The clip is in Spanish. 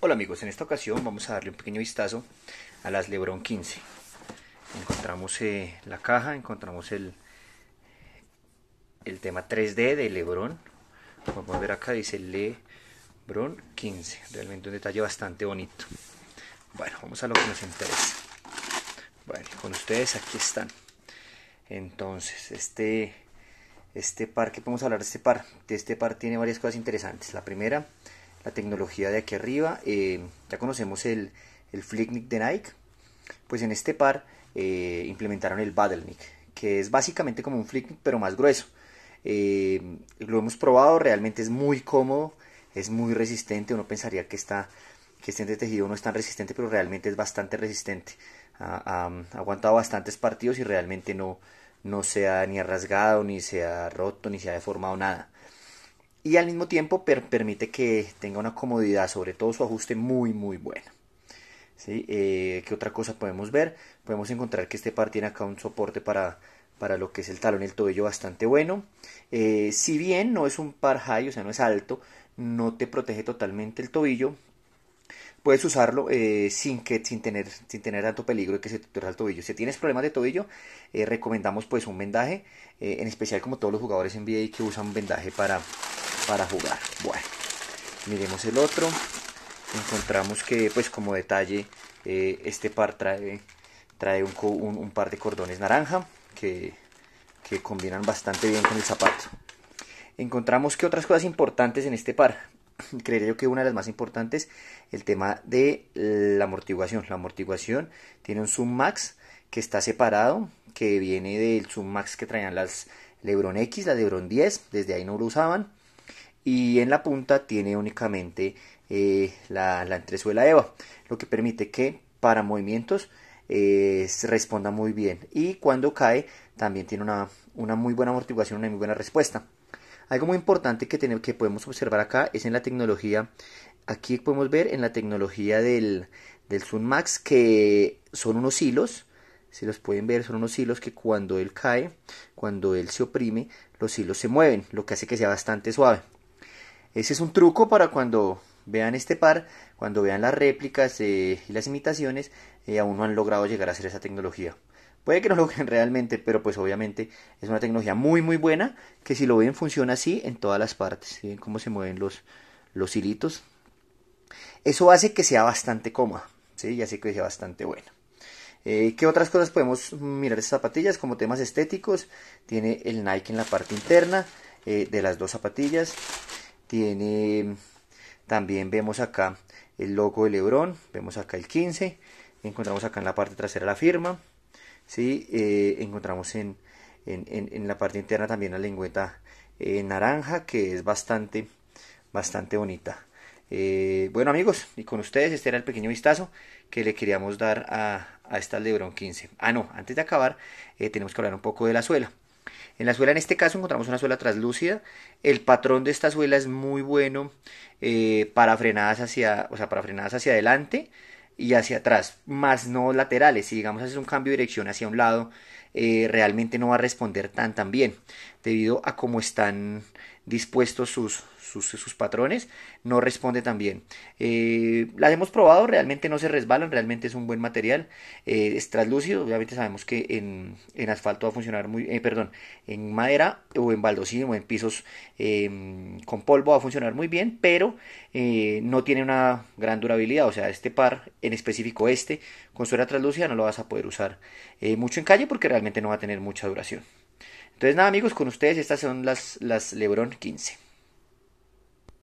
Hola amigos, en esta ocasión vamos a darle un pequeño vistazo a las Lebron 15. Encontramos eh, la caja, encontramos el, el tema 3D de Lebron. Vamos a ver acá dice Lebron 15. Realmente un detalle bastante bonito. Bueno, vamos a lo que nos interesa. Bueno, con ustedes aquí están. Entonces, este, este par, que podemos hablar de este par? De este par tiene varias cosas interesantes. La primera la tecnología de aquí arriba. Eh, ya conocemos el, el Flicknick de Nike. Pues en este par eh, implementaron el Battlenick, que es básicamente como un Flicknick pero más grueso. Eh, lo hemos probado, realmente es muy cómodo, es muy resistente. Uno pensaría que, está, que este tejido no es tan resistente, pero realmente es bastante resistente. Ha, aguantado bastantes partidos y realmente no, no se ha ni rasgado, ni se ha roto, ni se ha deformado nada y al mismo tiempo permite que tenga una comodidad, sobre todo su ajuste muy muy bueno. ¿Sí? Eh, ¿Qué otra cosa podemos ver? Podemos encontrar que este par tiene acá un soporte para, para lo que es el talón y el tobillo bastante bueno. Eh, si bien no es un par high, o sea, no es alto, no te protege totalmente el tobillo, puedes usarlo eh, sin, que, sin, tener, sin tener tanto peligro de que se te tuerza el tobillo. Si tienes problemas de tobillo, eh, recomendamos pues un vendaje, eh, en especial como todos los jugadores en NBA que usan un vendaje para, para jugar. Bueno, miremos el otro. Encontramos que pues como detalle este par trae, trae un, par de cordones naranja que, que combinan bastante bien con el zapato. Encontramos que otras cosas importantes en este par Creo yo que una de las más importantes, el tema de la amortiguación. La amortiguación tiene un Zoom Max que está separado, que viene del Zoom que traían las Lebron X, la Lebron 10, desde ahí no lo usaban. Y en la punta tiene únicamente eh, la, la, entresuela EVA, lo que permite que para movimientos eh, responda muy bien. Y cuando cae, también tiene una muy buena amortiguación, una muy buena respuesta. Algo muy importante que, que podemos observar acá es en la tecnología, aquí podemos ver en la tecnología del, del Zoom Max que son unos hilos, si los pueden ver son unos hilos que cuando él cae, cuando él se oprime, los hilos se mueven, lo que hace que sea bastante suave. Ese es un truco para cuando vean este par, cuando vean las réplicas eh, y las imitaciones, eh, aún no han logrado llegar a hacer esa tecnología. Puede que no lo crean realmente, pero pues obviamente es una tecnología muy muy buena que si lo ven funciona así en todas las partes. ¿Sí ven cómo se mueven los, los hilitos. Eso hace que sea bastante cómoda, ¿sí? y hace que sea bastante bueno. Eh, ¿Qué otras cosas podemos mirar estas zapatillas? Como temas estéticos, tiene el Nike en la parte interna eh, de las dos zapatillas. Tiene, también vemos acá el logo de Lebron, vemos acá el 15, encontramos acá en la parte trasera la firma. ¿sí? Eh, encontramos en, en, la parte interna también la lengüeta eh, naranja que es bastante, bastante bonita. Eh, bueno amigos, y con ustedes este era el pequeño vistazo que le queríamos dar a, a esta Lebron 15. Ah no, antes de acabar tenemos que hablar un poco de la suela. En la suela en este caso encontramos una suela translúcida. El patrón de esta suela es muy bueno para frenadas hacia, o sea, para frenadas hacia adelante, y hacia atrás, más no laterales. Si digamos haces un cambio de dirección hacia un lado, eh, realmente no va a responder tan tan bien, debido a cómo están dispuestos sus, sus, patrones, no responde tan bien. Eh, las hemos probado, realmente no se resbalan, realmente es un buen material, eh, es translúcido, obviamente sabemos que en, asfalto va a funcionar muy, bien eh, perdón, en madera o en baldosín o en pisos em, con polvo va a funcionar muy bien, pero no tiene una gran durabilidad, o sea, este par, en específico este, con suela translúcida no lo vas a poder usar mucho en calle porque realmente no va a tener mucha duración. Entonces nada amigos, con ustedes estas son las, las Lebron 15.